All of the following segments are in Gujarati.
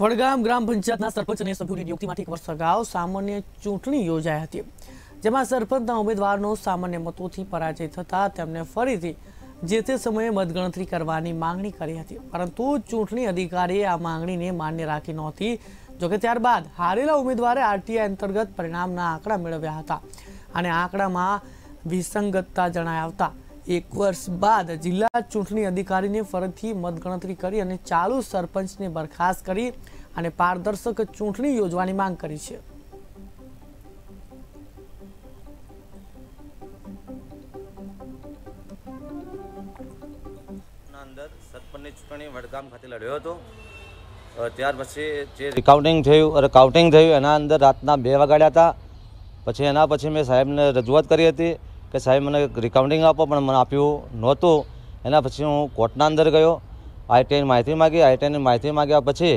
વડગામ ગ્રામ પંચાયતના સરપંચ અને સભ્યોની નિયુક્તિ માટે એક વર્ષ અગાઉ સામાન્ય ચૂંટણી યોજાઈ હતી જેમાં સરપંચના ઉમેદવારનો સામાન્ય મતોથી પરાજય થતાં તેમને ફરીથી જે તે સમયે મતગણતરી કરવાની માંગણી કરી હતી પરંતુ ચૂંટણી અધિકારીએ આ માંગણીને માન્ય રાખી નહોતી જોકે ત્યારબાદ હારેલા ઉમેદવારે આરટીઆઈ અંતર્ગત પરિણામના આંકડા મેળવ્યા હતા અને આંકડામાં વિસંગતતા જણાય આવતા એક વર્ષ બાદ જિલ્લા ચૂંટણી અધિકારીને ફરીથી મતગણતરી કરી અને ચાલુ સરપંચને બરખાસ્ત કરી અને પારદર્શક ચૂંટણી યોજવાની માંગ કરી છે અંદર સરપંચની ચૂંટણી વડગામ ખાતે લડ્યો હતો ત્યાર પછી જે રિકાઉન્ટિંગ થયું કાઉન્ટિંગ થયું એના અંદર રાતના બે વગાડ્યા હતા પછી એના પછી મેં સાહેબને રજૂઆત કરી હતી કે સાહેબ મને રિકાઉન્ટિંગ આપો પણ મને આપ્યું નહોતું એના પછી હું કોર્ટના અંદર ગયો આઈટીઆઈની માહિતી માગી આઈટીઆઈની માહિતી માગ્યા પછી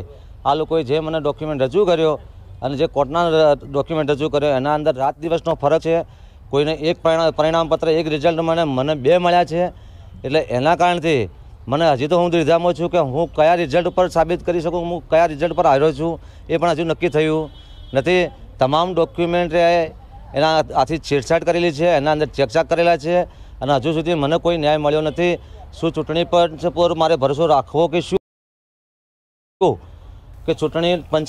આ લોકોએ જે મને ડોક્યુમેન્ટ રજૂ કર્યો અને જે કોર્ટના ડોક્યુમેન્ટ રજૂ કર્યો એના અંદર રાત દિવસનો ફરક છે કોઈને એક પરિણામપત્ર એક રિઝલ્ટ મને મને બે મળ્યા છે એટલે એના કારણથી મને હજી તો હું દ્વિધામાં છું કે હું કયા રિઝલ્ટ પર સાબિત કરી શકું હું કયા રિઝલ્ટ પર આવ્યો છું એ પણ હજુ નક્કી થયું નથી તમામ ડોક્યુમેન્ટ એના આથી છેડછાડ કરેલી છે એના અંદર ચેકચાક કરેલા છે અને હજુ સુધી મને કોઈ ન્યાય મળ્યો નથી શું ચૂંટણી પંચ પર મારે ભરોસો રાખવો કે શું કે ચૂંટણી પંચ